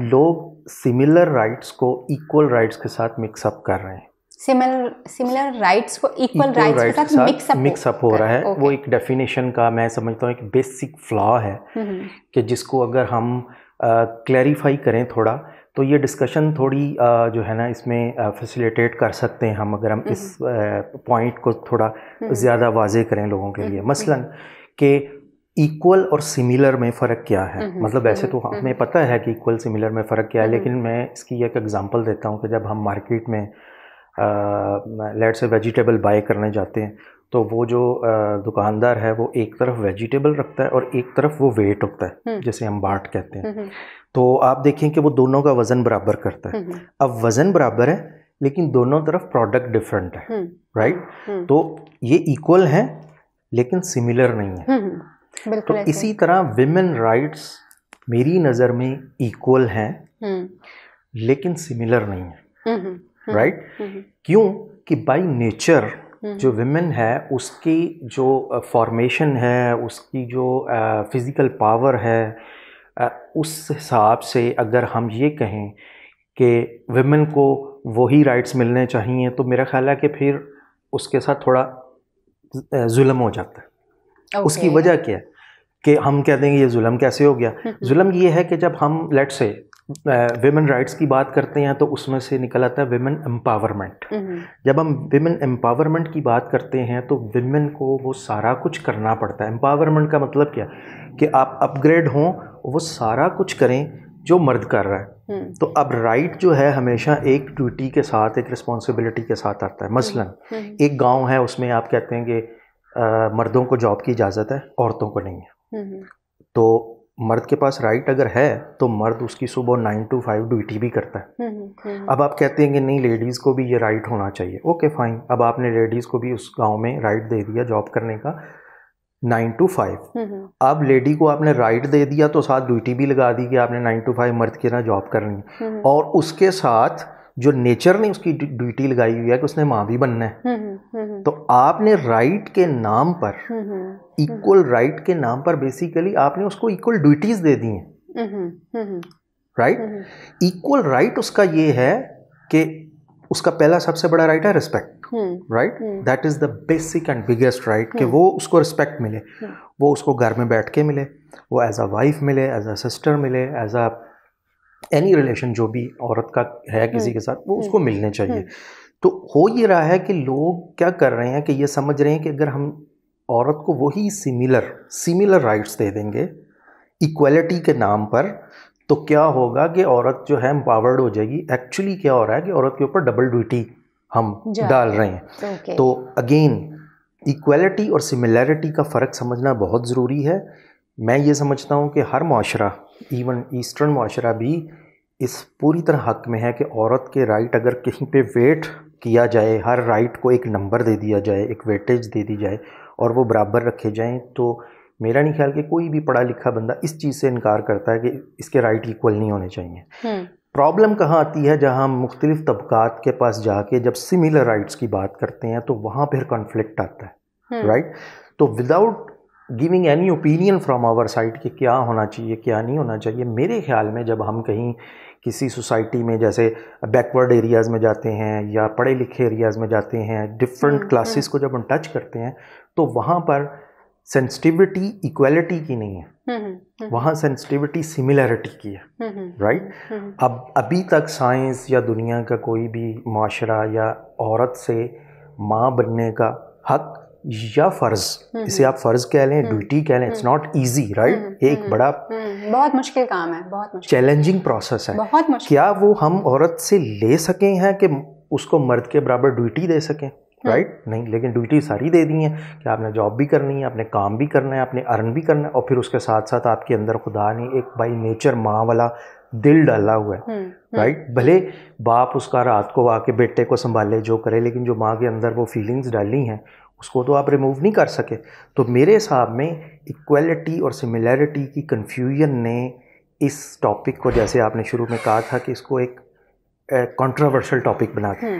लोग similar rights को equal rights के साथ मिक्सअप कर रहे हैं सिमिलर राइट्स को इक्वल राइट्स के साथ मिक्सअप हो रहा है वो एक डेफिनेशन का मैं समझता हूँ एक बेसिक फ्लॉ है कि जिसको अगर हम क्लैरिफाई करें थोड़ा तो ये डिस्कशन थोड़ी जो है ना इसमें फैसिलिटेट कर सकते हैं हम अगर हम इस पॉइंट को थोड़ा ज़्यादा वाजे करें लोगों के हम्म, लिए हम्म। मसलन कि इक्वल और सिमिलर में फ़र्क क्या है हम्म, हम्म, मतलब वैसे तो हम्म, हमें पता है कि इक्वल सिमिलर में फ़र्क क्या है लेकिन मैं इसकी एक एग्जांपल देता हूँ कि जब हम मार्केट में लेट से वेजिटेबल बाय करने जाते हैं तो वो जो दुकानदार है वो एक तरफ वेजिटेबल रखता है और एक तरफ वो वेट रखता है जैसे हम बाट कहते हैं तो आप देखें कि वो दोनों का वज़न बराबर करता है अब वज़न बराबर है लेकिन दोनों तरफ प्रोडक्ट डिफरेंट है राइट तो ये इक्वल है लेकिन सिमिलर नहीं है तो इसी तरह विमेन राइट्स मेरी नज़र में इक्वल हैं हम्म। लेकिन सिमिलर नहीं है राइट हम्म, हम्म, क्यों कि बाय नेचर जो विमेन है उसकी जो फॉर्मेशन है उसकी जो फिज़िकल पावर है उस हिसाब से अगर हम ये कहें कि विमेन को वही राइट्स मिलने चाहिए तो मेरा ख्याल है कि फिर उसके साथ थोड़ा जुल्म हो जाता है okay. उसकी वजह क्या है कि हम कहते हैं ये जुल्म कैसे हो गया हम्म, हम्म। जुल्म ये है कि जब हम लेट से वेमेन राइट्स की बात करते हैं तो उसमें से निकल आता है वेमेन एम्पावरमेंट हम्म। जब हम वेमेन एम्पावरमेंट की बात करते हैं तो वेमेन को वो सारा कुछ करना पड़ता है एम्पावरमेंट का मतलब क्या कि आप अपग्रेड हों वो सारा कुछ करें जो मर्द कर रहा है तो अब राइट जो है हमेशा एक ड्यूटी के साथ एक रिस्पॉन्सिबिलिटी के साथ आता है मसलन एक गाँव है उसमें आप कहते हैं कि मर्दों को जॉब की इजाज़त है औरतों को नहीं है हम्म। तो मर्द के पास राइट अगर है तो मर्द उसकी सुबह नाइन टू फाइव ड्यूटी भी करता है हम्म, हम्म, अब आप कहते हैं कि नहीं लेडीज़ को भी ये राइट होना चाहिए ओके फाइन अब आपने लेडीज़ को भी उस गांव में राइट दे दिया जॉब करने का नाइन टू फाइव अब लेडी को आपने राइट दे दिया तो साथ ड्यूटी भी लगा दी कि आपने नाइन टू फाइव मर्द के ना जॉब करनी और उसके साथ जो नेचर ने उसकी ड्यूटी लगाई हुई है कि उसने माँ भी बनना है हम्म, हम्म, हम्म, तो आपने राइट के नाम पर इक्वल राइट के नाम पर बेसिकली आपने उसको इक्वल ड्यूटीज दे दी हैं राइट इक्वल राइट उसका ये है कि उसका पहला सबसे बड़ा राइट है respect right that is the basic and biggest right कि वो उसको रिस्पेक्ट मिले वो उसको घर में बैठ के मिले वो एज अ वाइफ मिले एज अ सिस्टर मिले एज अ एनी रिलेशन जो भी औरत का है हम्म, किसी के साथ वो हम्म, उसको मिलने चाहिए हम्म। तो हो ये रहा है कि लोग क्या कर रहे हैं कि ये समझ रहे हैं कि अगर हम औरत को वही सिमिलर सिमिलर राइट्स दे देंगे इक्वलिटी के नाम पर तो क्या होगा कि औरत जो है एम्पावर्ड हो जाएगी एक्चुअली क्या हो रहा है कि औरत के ऊपर डबल ड्यूटी हम डाल रहे हैं okay. तो अगेन इक्वलिटी और सिमिलैरिटी का फ़र्क समझना बहुत ज़रूरी है मैं ये समझता हूँ कि हर माशरा इवन ईस्टर्न माशरा भी इस पूरी तरह हक में है कि औरत के राइट अगर कहीं पे वेट किया जाए हर राइट को एक नंबर दे दिया जाए एक वेटेज दे दी जाए और वो बराबर रखे जाएं तो मेरा नहीं ख्याल कि कोई भी पढ़ा लिखा बंदा इस चीज़ से इनकार करता है कि इसके राइट इक्वल नहीं होने चाहिए प्रॉब्लम हम्म। कहाँ आती है जहाँ हम मुख्तलिफ तबकात के पास जाके जब सिमिलर राइट्स की बात करते हैं तो वहाँ फिर कॉन्फ्लिक्ट आता है राइट हम्म। तो without giving any opinion from our side कि क्या होना चाहिए क्या नहीं होना चाहिए मेरे ख्याल में जब हम कहीं किसी सोसाइटी में जैसे बैकवर्ड एरियाज़ में जाते हैं या पढ़े लिखे एरियाज़ में जाते हैं डिफरेंट क्लासेस हम्म, हम्म। को जब हम टच करते हैं तो वहाँ पर सेंसिटिविटी इक्वलिटी की नहीं है हम्म, वहाँ सेंसिटिविटी सिमिलरिटी की है राइट right? अब अभी तक साइंस या दुनिया का कोई भी माशरा या औरत से माँ बनने का हक या फर्ज हम्म, इसे आप फर्ज कह लें हम्म, ड्यूटी कह लें इट्स नॉट इजी राइट ये एक हम्म, बड़ा बहुत मुश्किल काम है बहुत चैलेंजिंग प्रोसेस है बहुत क्या वो हम औरत से ले सके हैं कि उसको मर्द के बराबर ड्यूटी दे सकें राइट right? नहीं लेकिन ड्यूटी सारी दे दी है कि आपने जॉब भी करनी है आपने काम भी करना है आपने अर्न भी करना है और फिर उसके साथ साथ आपके अंदर खुदा ने एक बाई नेचर माँ वाला दिल डाला हुआ है राइट हम्म, हम्म। right? भले बाप उसका रात को आके बेटे को संभाले जो करे लेकिन जो माँ के अंदर वो फीलिंग्स डाली हैं उसको तो आप रिमूव नहीं कर सके तो मेरे हिसाब में इक्वलिटी और सिमिलैरिटी की कन्फ्यूजन ने इस टॉपिक को जैसे आपने शुरू में कहा था कि इसको एक कॉन्ट्रोवर्शल टॉपिक बना दिया हम्म।